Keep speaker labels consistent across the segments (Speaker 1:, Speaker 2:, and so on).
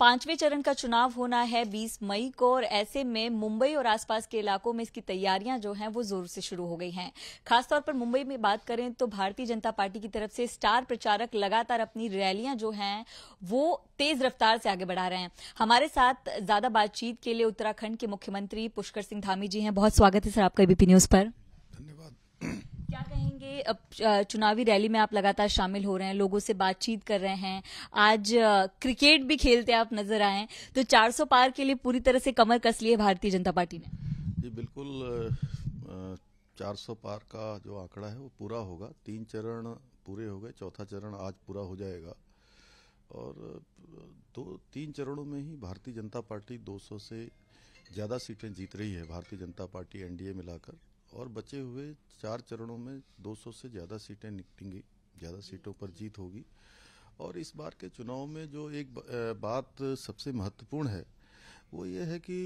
Speaker 1: पांचवें चरण का चुनाव होना है 20 मई को और ऐसे में मुंबई और आसपास के इलाकों में इसकी तैयारियां जो हैं वो जोर से शुरू हो गई हैं खासतौर पर मुंबई में बात करें तो भारतीय जनता पार्टी की तरफ से स्टार प्रचारक लगातार अपनी रैलियां जो हैं वो तेज रफ्तार से आगे बढ़ा रहे हैं हमारे साथ ज्यादा बातचीत के लिए उत्तराखंड के मुख्यमंत्री पुष्कर सिंह धामी जी हैं बहुत स्वागत है सर आपका एबीपी न्यूज पर देखिए चुनावी रैली में आप लगातार शामिल हो रहे हैं लोगों से बातचीत कर रहे हैं आज क्रिकेट भी खेलते आप नजर आए तो 400 पार के लिए पूरी तरह से कमर कस लिए भारतीय जनता पार्टी ने
Speaker 2: जी बिल्कुल 400 पार का जो आंकड़ा है वो पूरा होगा तीन चरण पूरे हो गए चौथा चरण आज पूरा हो जाएगा और दो तीन चरणों में ही भारतीय जनता पार्टी 200 से ज़्यादा सीटें जीत रही है भारतीय जनता पार्टी एनडीए मिलाकर और बचे हुए चार चरणों में 200 से ज़्यादा सीटें निकलेंगी ज़्यादा सीटों पर जीत होगी और इस बार के चुनाव में जो एक बात सबसे महत्वपूर्ण है वो ये है कि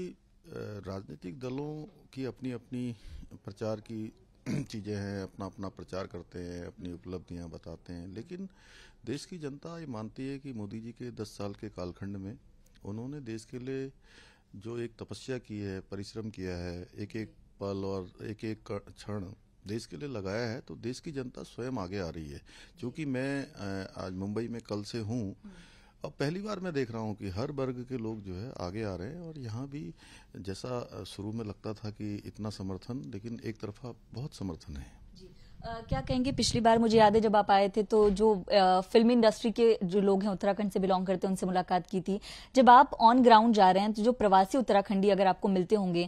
Speaker 2: राजनीतिक दलों की अपनी अपनी प्रचार की चीज़ें हैं अपना अपना प्रचार करते हैं अपनी उपलब्धियां बताते हैं लेकिन देश की जनता ये मानती है कि मोदी जी के दस साल के कालखंड में उन्होंने देश के लिए जो एक तपस्या की है परिश्रम किया है एक एक पल और एक एक क्षण देश के लिए लगाया है तो देश की जनता स्वयं आगे आ रही है क्योंकि मैं आज मुंबई में कल से हूँ अब पहली बार मैं देख रहा हूँ कि हर वर्ग के लोग जो है आगे आ रहे हैं और यहाँ भी जैसा शुरू में लगता था कि इतना समर्थन लेकिन एक तरफा बहुत समर्थन है
Speaker 1: Uh, क्या कहेंगे पिछली बार मुझे याद है जब आप आए थे तो जो uh, फिल्म इंडस्ट्री के जो लोग हैं उत्तराखंड से बिलोंग करते हैं उनसे मुलाकात की थी जब आप ऑन ग्राउंड जा रहे हैं तो जो प्रवासी उत्तराखंडी अगर आपको मिलते होंगे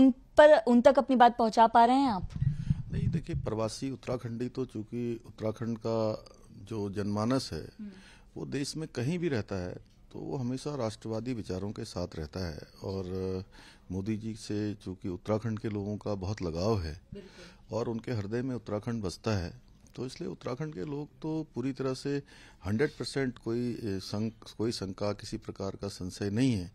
Speaker 1: उन पर उन तक अपनी बात पहुंचा पा रहे हैं आप
Speaker 2: नहीं देखिए प्रवासी उत्तराखंडी तो चूंकि उत्तराखंड का जो जनमानस है हम्म। वो देश में कहीं भी रहता है तो वो हमेशा राष्ट्रवादी विचारों के साथ रहता है और मोदी जी से चूंकि उत्तराखंड के लोगों का बहुत लगाव है और उनके हृदय में उत्तराखंड बसता है तो इसलिए उत्तराखंड के लोग तो पूरी तरह से 100 परसेंट कोई संक, कोई शंका किसी प्रकार का संशय नहीं है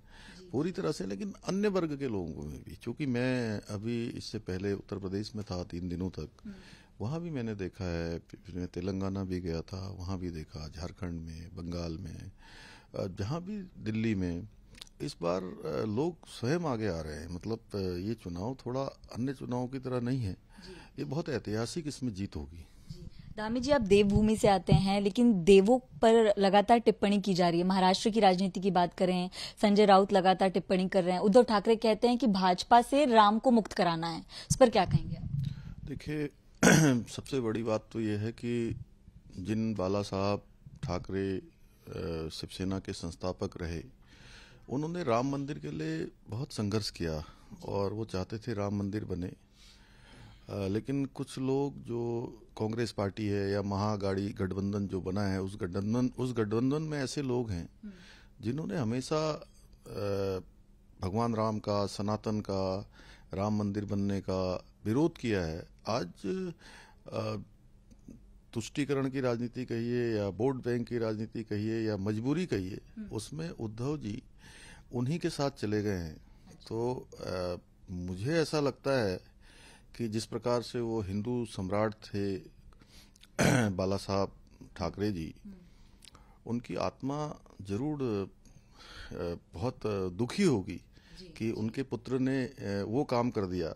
Speaker 2: पूरी तरह से लेकिन अन्य वर्ग के लोगों में भी क्योंकि मैं अभी इससे पहले उत्तर प्रदेश में था तीन दिनों तक हम्म। वहाँ भी मैंने देखा है मैं तेलंगाना भी गया था वहाँ भी देखा झारखंड में बंगाल में जहाँ भी दिल्ली में इस बार लोग स्वयं आगे आ रहे हैं मतलब ये चुनाव थोड़ा अन्य चुनाव की तरह नहीं है ये बहुत ऐतिहासिक इसमें जीत होगी
Speaker 1: दामी जी आप देवभूमि से आते हैं लेकिन देवों पर लगातार टिप्पणी की जा रही है महाराष्ट्र की राजनीति की बात करें संजय राउत लगातार टिप्पणी कर रहे हैं उद्धव ठाकरे कहते हैं कि भाजपा से राम को मुक्त कराना है इस पर क्या कहेंगे आप
Speaker 2: देखिए सबसे बड़ी बात तो यह है कि जिन बाला साहब ठाकरे शिवसेना के संस्थापक रहे उन्होंने राम मंदिर के लिए बहुत संघर्ष किया और वो चाहते थे राम मंदिर बने लेकिन कुछ लोग जो कांग्रेस पार्टी है या महागाड़ी गठबंधन जो बना है उस गठबंधन उस गठबंधन में ऐसे लोग हैं हम्म। जिन्होंने हमेशा भगवान राम का सनातन का राम मंदिर बनने का विरोध किया है आज तुष्टिकरण की राजनीति कहिए या वोट बैंक की राजनीति कहिए या मजबूरी कहिए हम्म। उसमें उद्धव जी उन्हीं के साथ चले गए हैं तो आ, मुझे ऐसा लगता है कि जिस प्रकार से वो हिंदू सम्राट थे बाला साहब ठाकरे जी उनकी आत्मा जरूर बहुत दुखी होगी कि उनके पुत्र ने वो काम कर दिया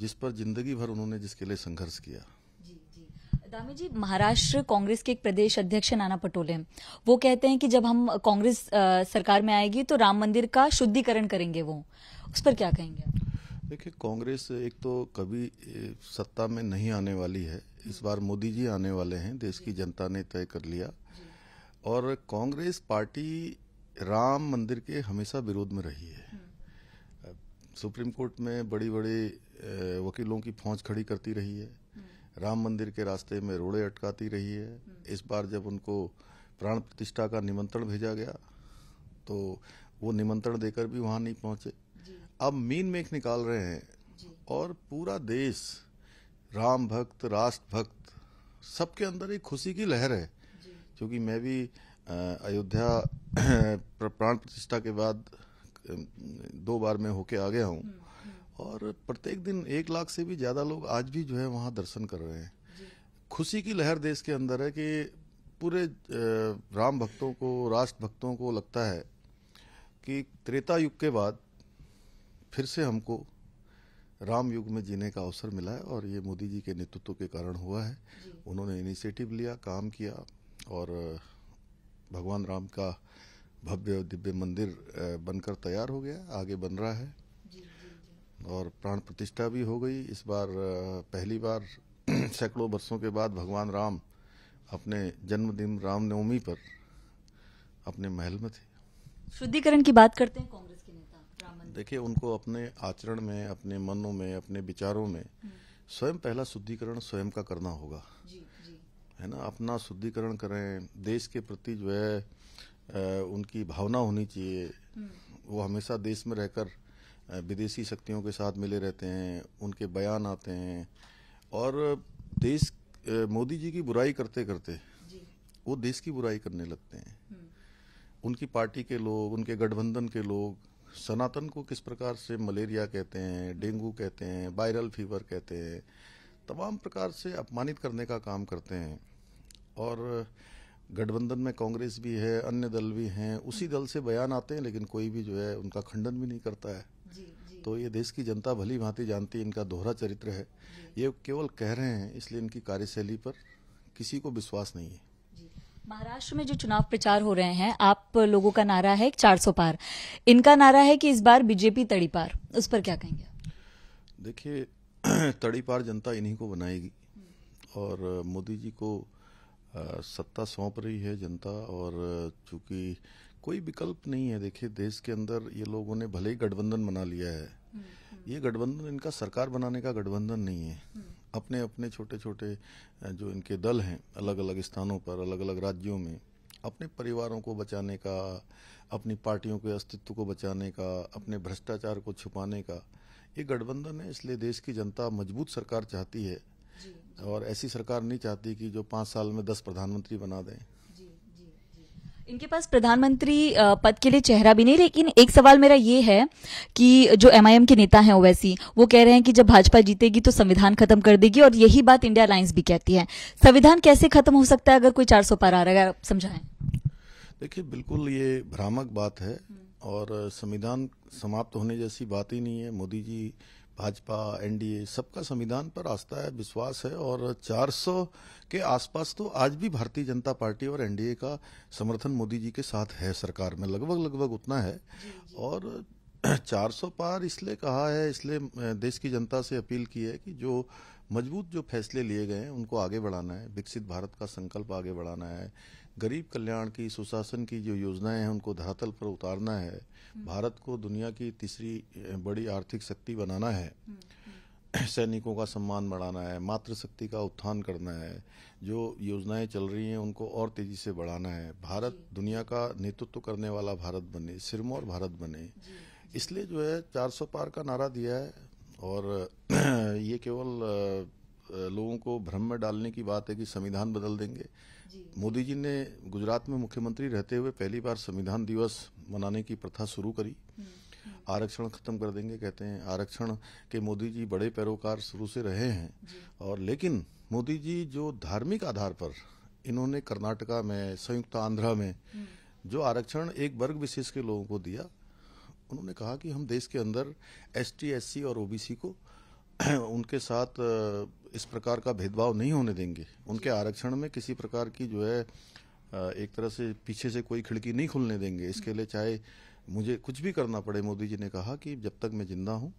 Speaker 2: जिस पर जिंदगी भर उन्होंने जिसके लिए संघर्ष किया
Speaker 1: दामी जी महाराष्ट्र कांग्रेस के एक प्रदेश अध्यक्ष नाना पटोले वो कहते हैं कि जब हम कांग्रेस सरकार में आएगी तो राम मंदिर का शुद्धिकरण करेंगे वो उस पर क्या कहेंगे
Speaker 2: देखिए कांग्रेस एक तो कभी सत्ता में नहीं आने वाली है इस बार मोदी जी आने वाले हैं देश की जनता ने तय कर लिया और कांग्रेस पार्टी राम मंदिर के हमेशा विरोध में रही है
Speaker 1: हम्म।
Speaker 2: सुप्रीम कोर्ट में बड़ी बड़े वकीलों की फौज खड़ी करती रही है
Speaker 1: हम्म।
Speaker 2: राम मंदिर के रास्ते में रोड़े अटकाती रही है हम्म। इस बार जब उनको प्राण प्रतिष्ठा का निमंत्रण भेजा गया तो वो निमंत्रण देकर भी वहाँ नहीं पहुंचे अब मीन मेक निकाल रहे हैं और पूरा देश राम भक्त राष्ट्र भक्त सबके अंदर एक खुशी की लहर है क्योंकि मैं भी अयोध्या प्राण प्रतिष्ठा के बाद दो बार मैं होके आ गया हूँ हम्म, और प्रत्येक दिन एक लाख से भी ज़्यादा लोग आज भी जो है वहाँ दर्शन कर रहे हैं खुशी की लहर देश के अंदर है कि पूरे राम भक्तों को राष्ट्र भक्तों को लगता है कि त्रेता युग के बाद फिर से हमको राम युग में जीने का अवसर मिला है और ये मोदी जी के नेतृत्व के कारण हुआ है उन्होंने इनिशिएटिव लिया काम किया और भगवान राम का भव्य दिव्य मंदिर बनकर तैयार हो गया आगे बन रहा है और प्राण प्रतिष्ठा भी हो गई इस बार पहली बार सैकड़ों वर्षों के बाद भगवान राम अपने जन्मदिन रामनवमी पर अपने महल में थे
Speaker 1: शुद्धिकरण की बात करते हैं कांग्रेस के नेता
Speaker 2: देखिए उनको अपने आचरण में अपने मनों में अपने विचारों में हम्म। स्वयं पहला शुद्धिकरण स्वयं का करना होगा जी, जी। है ना अपना शुद्धिकरण करें देश के प्रति जो है उनकी भावना होनी चाहिए हम्म। वो हमेशा देश में रहकर विदेशी शक्तियों के साथ मिले रहते हैं उनके बयान आते हैं और देश मोदी जी की बुराई करते करते वो देश की बुराई करने लगते हैं हम्म। उनकी पार्टी के लोग उनके गठबंधन के लोग सनातन को किस प्रकार से मलेरिया कहते हैं डेंगू कहते हैं वायरल फीवर कहते हैं तमाम प्रकार से अपमानित करने का काम करते हैं और गठबंधन में कांग्रेस भी है अन्य दल भी हैं उसी दल से बयान आते हैं लेकिन कोई भी जो है उनका खंडन भी नहीं करता है जी, जी। तो ये देश की जनता भली भांति जानती है इनका दोहरा चरित्र है ये केवल कह रहे हैं इसलिए इनकी कार्यशैली पर किसी को विश्वास नहीं है
Speaker 1: महाराष्ट्र में जो चुनाव प्रचार हो रहे हैं आप लोगों का नारा है 400 पार इनका नारा है कि इस बार बीजेपी तड़ी पार उस पर क्या कहेंगे
Speaker 2: देखिए तड़ी पार जनता इन्हीं को बनाएगी और मोदी जी को सत्ता सौंप रही है जनता और चूंकि कोई विकल्प नहीं है देखिए देश के अंदर ये लोगों ने भले ही गठबंधन बना लिया है हम्म, हम्म। ये गठबंधन इनका सरकार बनाने का गठबंधन नहीं है हम्म। अपने अपने छोटे छोटे जो इनके दल हैं अलग अलग स्थानों पर अलग अलग राज्यों में अपने परिवारों को बचाने का अपनी पार्टियों के अस्तित्व को बचाने का अपने भ्रष्टाचार को छुपाने का ये गठबंधन है इसलिए देश की जनता मजबूत सरकार चाहती है और ऐसी सरकार नहीं चाहती कि जो पाँच साल में दस प्रधानमंत्री बना दें
Speaker 1: इनके पास प्रधानमंत्री पद के लिए चेहरा भी नहीं लेकिन एक सवाल मेरा ये है कि जो एमआईएम के नेता हैं ओवैसी वो कह रहे हैं कि जब भाजपा जीतेगी तो संविधान खत्म कर देगी और यही बात इंडिया अलायंस भी कहती है संविधान कैसे खत्म हो सकता है अगर कोई चार सौ पार आ रहा है आप समझाएं
Speaker 2: देखिए बिल्कुल ये भ्रामक बात है हम्म। और संविधान समाप्त होने जैसी बात ही नहीं है मोदी जी भाजपा एनडीए सबका संविधान पर आस्था है विश्वास है और 400 के आसपास तो आज भी भारतीय जनता पार्टी और एनडीए का समर्थन मोदी जी के साथ है सरकार में लगभग लगभग उतना है जी, जी। और 400 पार इसलिए कहा है इसलिए देश की जनता से अपील की है कि जो मजबूत जो फैसले लिए गए हैं उनको आगे बढ़ाना है विकसित भारत का संकल्प आगे बढ़ाना है गरीब कल्याण की सुशासन की जो योजनाएं हैं उनको धरातल पर उतारना है हम्म। भारत को दुनिया की तीसरी बड़ी आर्थिक शक्ति बनाना है हम्म, हम्म। सैनिकों का सम्मान बढ़ाना है मातृशक्ति का उत्थान करना है जो योजनाएं चल रही हैं उनको और तेजी से बढ़ाना है भारत दुनिया का नेतृत्व करने वाला भारत बने सिरमौर भारत बने इसलिए जो है 400 पार का नारा दिया है और ये केवल लोगों को भ्रम में डालने की बात है कि संविधान बदल देंगे मोदी जी ने गुजरात में मुख्यमंत्री रहते हुए पहली बार संविधान दिवस मनाने की प्रथा शुरू करी हम्म, हम्म। आरक्षण खत्म कर देंगे कहते हैं आरक्षण के मोदी जी बड़े पैरोकार शुरू से रहे हैं और लेकिन मोदी जी जो धार्मिक आधार पर इन्होंने कर्नाटका में संयुक्त आंध्रा में हम्म। जो आरक्षण एक वर्ग विशेष के लोगों को दिया उन्होंने कहा कि हम देश के अंदर एस टी एस सी और ओबीसी को उनके साथ इस प्रकार का भेदभाव नहीं होने देंगे उनके आरक्षण में किसी प्रकार की जो है एक तरह से पीछे से कोई खिड़की नहीं खुलने देंगे इसके लिए चाहे मुझे कुछ भी करना पड़े मोदी जी ने कहा कि जब तक मैं जिंदा हूं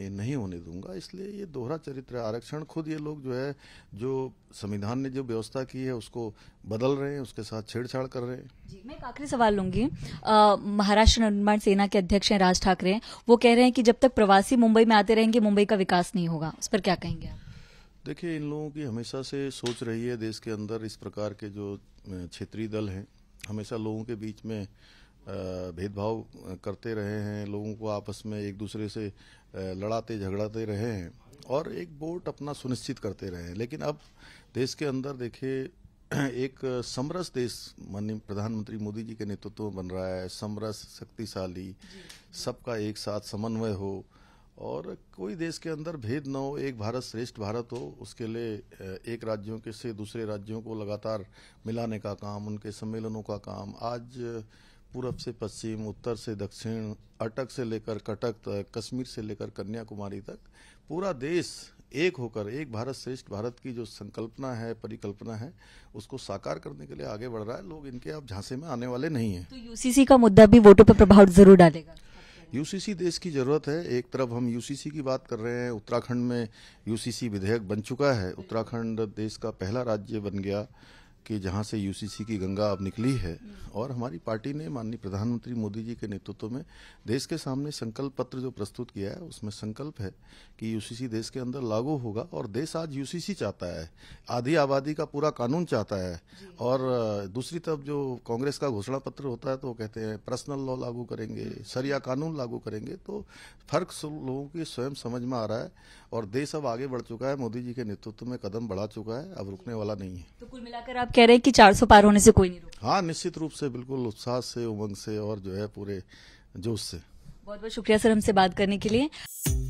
Speaker 2: नहीं होने दूंगा इसलिए ये दोहरा चरित्र आरक्षण खुद ये लोग जो है जो संविधान ने जो व्यवस्था की है उसको बदल रहे हैं उसके साथ छेड़छाड़ कर रहे हैं जी
Speaker 1: मैं एक आखिरी सवाल लूंगी महाराष्ट्र निर्माण सेना के अध्यक्ष हैं राज ठाकरे वो कह रहे हैं कि जब तक प्रवासी मुंबई में आते रहेंगे मुंबई का विकास नहीं होगा उस पर क्या कहेंगे आप
Speaker 2: देखिए इन लोगों की हमेशा से सोच रही है देश के अंदर इस प्रकार के जो क्षेत्रीय दल हैं हमेशा लोगों के बीच में भेदभाव करते रहे हैं लोगों को आपस में एक दूसरे से लड़ाते झगड़ाते रहे हैं और एक बोट अपना सुनिश्चित करते रहे हैं लेकिन अब देश के अंदर देखिए एक समरस देश माननीय प्रधानमंत्री मोदी जी के नेतृत्व में बन रहा है समरस शक्तिशाली सबका एक साथ समन्वय हो और कोई देश के अंदर भेद न हो एक भारत श्रेष्ठ भारत हो उसके लिए एक राज्यों के से दूसरे राज्यों को लगातार मिलाने का काम उनके सम्मेलनों का काम आज पूर्व से पश्चिम उत्तर से दक्षिण अटक से लेकर कटक तक कश्मीर से लेकर कन्याकुमारी तक पूरा देश एक होकर एक भारत श्रेष्ठ भारत की जो संकल्पना है परिकल्पना है उसको साकार करने के लिए आगे बढ़ रहा है लोग इनके अब झांसे में आने वाले नहीं है तो
Speaker 1: यूसीसी का मुद्दा भी वोटों पर प्रभाव जरूर डालेगा
Speaker 2: यूसीसी देश की ज़रूरत है एक तरफ हम यूसीसी की बात कर रहे हैं उत्तराखंड में यूसीसी विधेयक बन चुका है उत्तराखंड देश का पहला राज्य बन गया कि जहां से यूसीसी की गंगा अब निकली है और हमारी पार्टी ने माननीय प्रधानमंत्री मोदी जी के नेतृत्व में देश के सामने संकल्प पत्र जो प्रस्तुत किया है उसमें संकल्प है कि यूसीसी देश के अंदर लागू होगा और देश आज यूसीसी चाहता है आधी आबादी का पूरा कानून चाहता है और दूसरी तरफ जो कांग्रेस का घोषणा पत्र होता है तो कहते हैं पर्सनल लॉ लागू करेंगे सरिया कानून लागू करेंगे तो फर्क लोगों की स्वयं समझ में आ रहा है और देश अब आगे बढ़ चुका है मोदी जी के नेतृत्व में कदम बढ़ा चुका है अब रुकने वाला नहीं है
Speaker 1: तो कुल मिलाकर आप कह रहे हैं कि 400 पार होने से कोई नहीं
Speaker 2: रुका हाँ निश्चित रूप से बिल्कुल उत्साह से उमंग से और जो है पूरे जोश से
Speaker 1: बहुत बहुत शुक्रिया सर हमसे बात करने के लिए